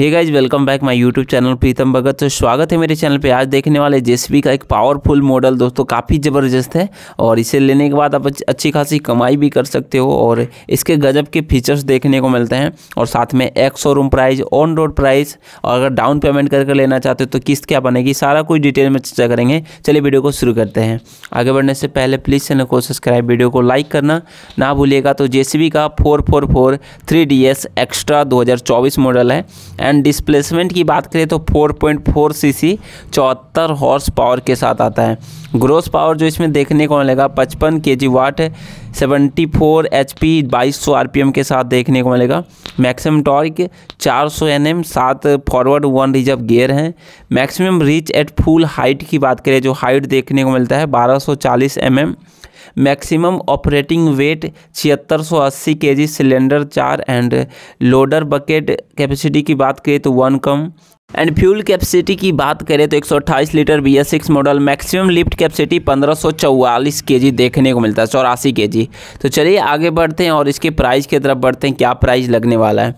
hey guys welcome back my YouTube channel Pritam Bhagat तो स्वागत है मेरे चैनल पे आज देखने वाले जेसीबी का एक पावरफुल मॉडल दोस्तों काफ़ी ज़बरदस्त है और इसे लेने के बाद आप अच्छी खासी कमाई भी कर सकते हो और इसके गजब के फीचर्स देखने को मिलते हैं और साथ में एक showroom price on road price और अगर डाउन पेमेंट करके लेना चाहते हो तो किस्त क्या बनेगी सारा कुछ डिटेल में चर्चा करेंगे चलिए वीडियो को शुरू करते हैं आगे बढ़ने से पहले प्लीज़ चैनल को सब्सक्राइब वीडियो को लाइक करना ना भूलिएगा तो जे का four four four three D extra दो मॉडल है एंड डिस्प्लेसमेंट की बात करें तो 4.4 सीसी चौहत्तर हॉर्स पावर के साथ आता है ग्रोस पावर जो इसमें देखने को मिलेगा पचपन के जी watt seventy four H P बाईस सौ आर पी एम के साथ देखने को मिलेगा मैक्सिमम टॉर्क चार सौ एन एम सात फॉरवर्ड वन रिजर्व गियर हैं maximum reach at full height की बात करें जो हाइट देखने को मिलता है बारह सौ चालीस M M maximum operating weight छिहत्तर सौ अस्सी के जी सिलेंडर चार एंड लोडर बकेट कैपेसिटी की बात करें तो one cum and fuel capacity की बात करें तो 128 litre B S six model maximum lift capacity पंद्रह सौ चौवालीस के जी देखने को मिलता है चौरासी के जी तो चलिए आगे बढ़ते हैं और इसके प्राइस की तरफ बढ़ते हैं क्या प्राइस लगने वाला है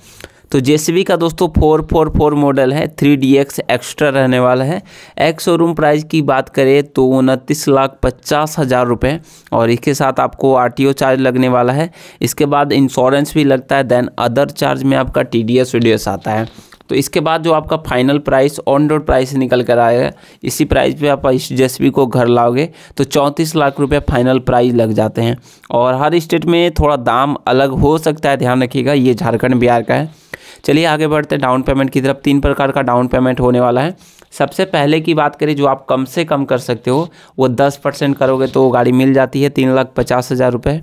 तो जे का दोस्तों फोर फोर फोर मॉडल है थ्री डी एक्स एक्स्ट्रा रहने वाला है एक्स रूम प्राइस की बात करें तो उनतीस लाख पचास हज़ार रुपये और इसके साथ आपको आर टी ओ चार्ज लगने वाला है इसके बाद इंश्योरेंस भी लगता है देन अदर चार्ज में आपका T D S V D S आता है तो इसके बाद जो आपका final price on road price निकल कर आएगा इसी प्राइस पे आप इस जेसबी को घर लाओगे तो चौंतीस लाख रुपए फाइनल प्राइस लग जाते हैं और हर स्टेट में थोड़ा दाम अलग हो सकता है ध्यान रखिएगा ये झारखंड बिहार का है चलिए आगे बढ़ते हैं डाउन पेमेंट की तरफ तीन प्रकार का डाउन पेमेंट होने वाला है सबसे पहले की बात करें जो आप कम से कम कर सकते हो वो दस परसेंट करोगे तो वो गाड़ी मिल जाती है तीन लाख पचास हज़ार रुपये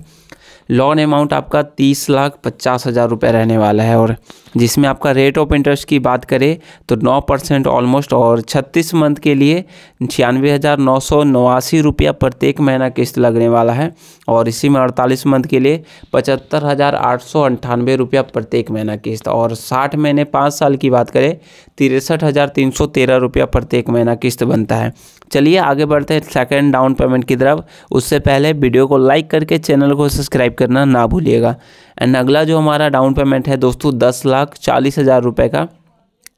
लोन अमाउंट आपका तीस लाख पचास हज़ार रुपये रहने वाला है और जिसमें आपका रेट ऑफ इंटरेस्ट की बात करें तो नौ परसेंट ऑलमोस्ट और छत्तीस मंथ के लिए छियानवे हज़ार नौ सौ नवासी रुपया प्रत्येक महीना किस्त लगने वाला है और इसी में अड़तालीस मंथ के लिए पचहत्तर हज़ार आठ सौ अंठानवे रुपया प्रत्येक महीना किस्त और साठ महीने पाँच साल की बात करें तिरसठ हज़ार तीन सौ तेरह रुपया प्रत्येक महीना किस्त बनता है चलिए आगे बढ़ते हैं सेकेंड डाउन पेमेंट की तरफ उससे पहले वीडियो को लाइक करके चैनल को सब्सक्राइब करना ना भूलिएगा एंड अगला जो हमारा डाउन पेमेंट है दोस्तों दस लाख चालीस हज़ार रुपये का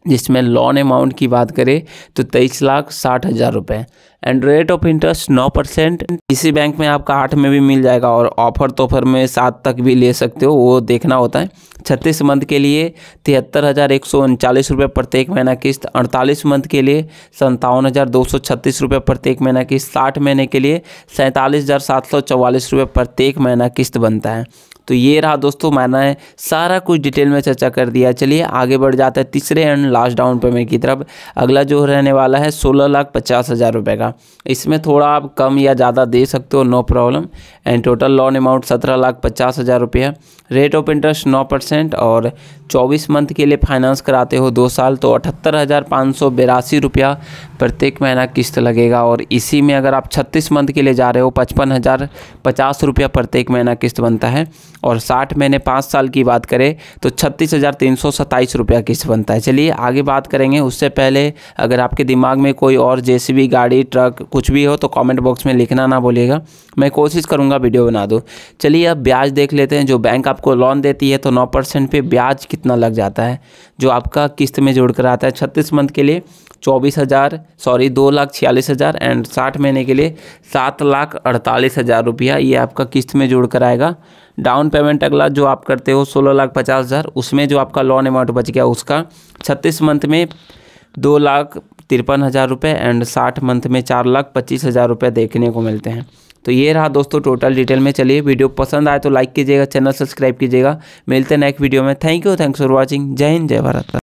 जिसमें लोन अमाउंट की बात करें तो तेईस लाख साठ हज़ार रुपये एंड रेट ऑफ इंटरेस्ट नौ परसेंट इसी बैंक में आपका आठ में भी मिल जाएगा और ऑफर तोफर में सात तक भी ले सकते हो वो देखना होता है छत्तीस मंथ के लिए तिहत्तर हज़ार एक सौ उनचालीस रुपये प्रत्येक महीना किस्त अड़तालीस मंथ के लिए संतावन हज़ार दो सौ छत्तीस रुपये प्रत्येक महीना किस्त साठ महीने के लिए सैंतालीस हज़ार सात सौ चवालीस रुपये प्रत्येक महीना किस्त बनता है तो ये रहा दोस्तों मैंने सारा कुछ डिटेल में चर्चा कर दिया चलिए आगे बढ़ जाता है तीसरे एंड लास्ट डाउन पेमेंट की तरफ अगला जो रहने वाला है सोलह लाख पचास हज़ार रुपये का होगा इसमें थोड़ा आप कम या ज़्यादा दे सकते हो no problem and total loan amount सत्रह लाख पचास हज़ार रुपये रेट ऑफ इंटरेस्ट नौ परसेंट और चौबीस मंथ के लिए फाइनेंस कराते हो दो साल तो अठहत्तर हज़ार पाँच सौ बेरासी रुपया प्रत्येक महीना किस्त लगेगा और इसी में अगर आप छत्तीस मंथ के लिए जा रहे हो पचपन हज़ार पचास रुपया प्रत्येक महीना किस्त बनता है और साठ महीने पाँच साल की बात करें तो छत्तीस हज़ार तीन सौ सत्ताईस रुपया किस्त बनता है चलिए आगे बात करेंगे उससे पहले अगर आपके दिमाग में कोई और जे गाड़ी ट्रक कुछ भी हो तो कॉमेंट बॉक्स में लिखना ना बोलिएगा मैं कोशिश करूँगा वीडियो बना दो चलिए अब ब्याज देख लेते हैं जो बैंक आप आपको लोन देती है तो नौ परसेंट पर ब्याज कितना लग जाता है जो आपका किस्त में जोड़ कर आता है छत्तीस मंथ के लिए चौबीस हज़ार सॉरी दो लाख छियालीस हज़ार एंड साठ महीने के लिए सात लाख अड़तालीस हज़ार रुपया ये आपका किस्त में जोड़ कर आएगा डाउन पेमेंट अगला जो आप करते हो सोलह लाख पचास हज़ार उसमें जो आपका लोन अमाउंट बच गया उसका छत्तीस मंथ में दो लाख तिरपन हज़ार रुपये एंड साठ मंथ में चार लाख पच्चीस हज़ार रुपये देखने को मिलते हैं तो ये रहा दोस्तों टोटल डिटेल में चलिए वीडियो पसंद आए तो लाइक कीजिएगा चैनल सब्सक्राइब कीजिएगा मिलते हैं नेक्स्ट वीडियो में thank you thanks for watching जय हिंद जय भारत